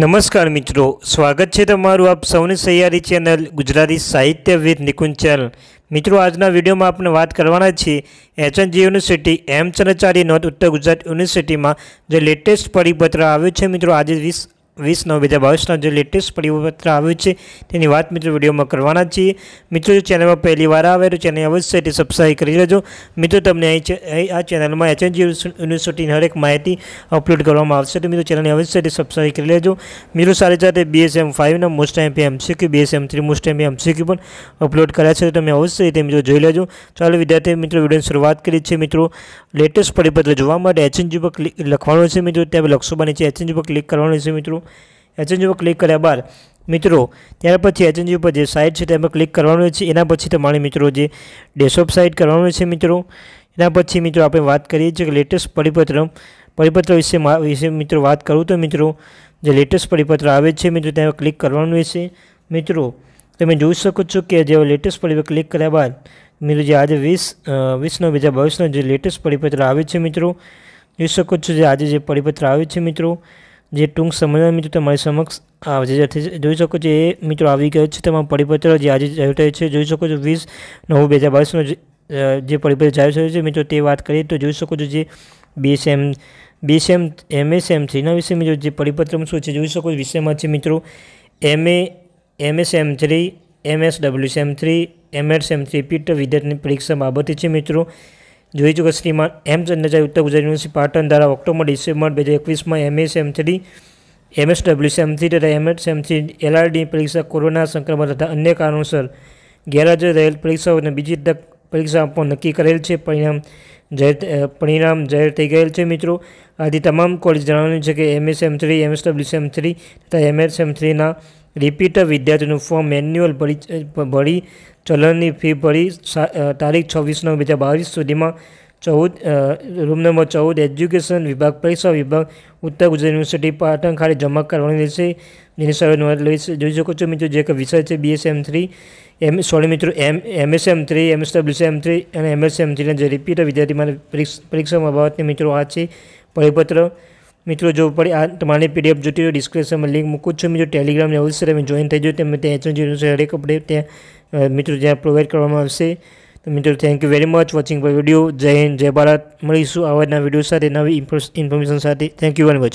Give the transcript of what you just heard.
નમસ્કાર મિત્રો સ્વાગત છે તમારું આપ સૌની સહિયારી ચેનલ ગુજરાતી સાહિત્યવિદ નિકુંજ ચેનલ મિત્રો આજના વિડીયોમાં આપણે વાત કરવાના છીએ H HNG university M Chandracharya north ઉત્તર ગુજરાત યુનિવર્સિટીમાં જે લેટેસ્ટ પરિપત્ર આવ્યું છે મિત્રો આજે વીસ વીસ નવ બે હજાર બાવીસના જે લેટેસ્ટ પરિપત્ર આવ્યું છે તેની વાત મિત્રો વિડીયોમાં કરવાના છીએ મિત્રો જો ચેનલમાં પહેલી વાર આવે તો ચેનલ અવશ્ય તે સબસ્ક્રાઈબ કરી લેજો મિત્રો તમને અહીં આ ચેનલમાં એચએનજી યુનિવર્સિટીની હરેક માહિતી અપલોડ કરવામાં આવશે તો મિત્રો ચેનલને અવશ્ય તે સબસ્ક્રાઈબ કરી લેજો મિત્રો સાથે સાથે બીએસએમ ફાઇવના મોસ્ટ એમ time MCQ BSM three most time MCQ પણ અપલોડ કર્યા છે તો તમે અવશ્ય તે મિત્રો જોઈ લેજો ચાલો વિદ્યાર્થી મિત્રો વિડીયોની શરૂઆત કરી છે મિત્રો લેટેસ્ટ પરિપત્ર જોવા માટે એચએનજી પર ક્લિક લખવાનું છે મિત્રો ત્યાં લખશો બને છે એચએનજી પર ક્લિક કરવાનું છે મિત્રો એચએનજી પર ક્લિક કર્યા બાદ મિત્રો ત્યાર પછી એચએનજી ઉપર જે સાઇટ છે તેમાં ક્લિક કરવાનું છે એના પછી તમારે મિત્રો જે ડેશોપ સાઇટ કરવાનું છે મિત્રો એના પછી મિત્રો આપણે વાત કરીએ છીએ કે લેટેસ્ટ પરિપત્ર પરિપત્ર વિશે વિશે મિત્રો વાત કરું તો મિત્રો જે લેટેસ્ટ પરિપત્ર આવે છે મિત્રો ત્યાં ક્લિક કરવાનું રહેશે મિત્રો તમે જોઈ શકો છો કે જે લેટેસ્ટ પરિપત્ર ક્લિક કર્યા બાદ મિત્રો જે આજે વીસ વીસનો બીજા બાવીસનો જે લેટેસ્ટ પરિપત્ર આવે છે મિત્રો જોઈ શકો છો જે આજે જે પરિપત્ર આવે છે મિત્રો જે ટૂંક સમયમાં મિત્રો તમારી સમક્ષ આવશે જેથી જોઈ શકો છો એ મિત્રો આવી ગયો છે તેમાં પરિપત્ર જે આજે જાહેર છે જોઈ શકો છો વીસ નવ બે હજાર બાવીસનો જે પરિપત્ર જાહેર થયો છે મિત્રો તે વાત કરીએ તો જોઈ શકો છો જે બીએસએમ બીએસએમ એમએસએમ છે એના વિશે મિત્રો જે પરિપત્રમાં શું છે જોઈ શકો છો વિષયમાં છે મિત્રો એમએ એમએસએમ થ્રી એમએસડબલ્યુસએમ થ્રી એમએસએમ થ્રી પીટ વિદ્યાર્થીની પરીક્ષા બાબતે છે મિત્રો જોઈ ચૂક્યા શ્રીમાન એમ્સ અન્નચાય ઉત્તર ગુજરાત યુનિવર્સિટી પાટણ દ્વારા ઓક્ટોબર ડિસેમ્બર બે હજાર એકવીસમાં MS M three MS MCD M three તથા એમએસ થ્રી એલઆરડી પરીક્ષા કોરોના સંક્રમણ તથા અન્ય કારણોસર ગેરહાજર રહેલ પરીક્ષાઓને બીજી તક પરીક્ષા આપવાનું નક્કી કરેલ છે પરિણામ જાહેર પરિણામ જાહેર થઈ ગયેલ છે મિત્રો આથી તમામ કોલેજ જણાવ્યું છે કે MS M three MSW M three તથા એમએસ એમ થ્રીના રિપીટર વિદ્યાર્થીનું ફોર્મ મેન્યુઅલ ભરી ભરી ચલણની ફી ભરી તારીખ છવ્વીસ નવ બે હજાર બાવીસ સુધીમાં ચૌદ રૂમ નંબર ચૌદ એજ્યુકેશન વિભાગ પરીક્ષા વિભાગ ઉત્તર ગુજરાત યુનિવર્સિટી પાટણ ખાતે જમા કરવાની રહેશે જેની સર્વે લઈ જોઈ શકો છો મિત્રો જે કે વિષય છે બીએસએમ થ્રી એમ સોરી મિત્રો M MSM three M three અને એમએસએમ થ્રીના જે રિપીટર વિદ્યાર્થી માટે પરીક્ષામાં બાબતની મિત્રો આ છે પરિપત્ર મિત્રો જો ઉપર આ તમારે પીડીએફ જોતી હોય ડિસ્ક્રિપ્શનમાં લિંક મૂકું છું મિત્રો ટેલિગ્રામ લેવલ છે તમે જોઈન થઈ જાઓ તમે ત્યાં એચન જીરો છે અપડેટ ત્યાં મિત્રો ત્યાં પ્રોવાઈડ કરવામાં આવશે તો મિત્રો thank you very much watching પર વિડીયો જય હિન્દ જય ભારત મળીશું આવા નવા વિડીયો સાથે નવી ઇન્ફોર્મેશન સાથે થેન્ક યુ વેરી મચ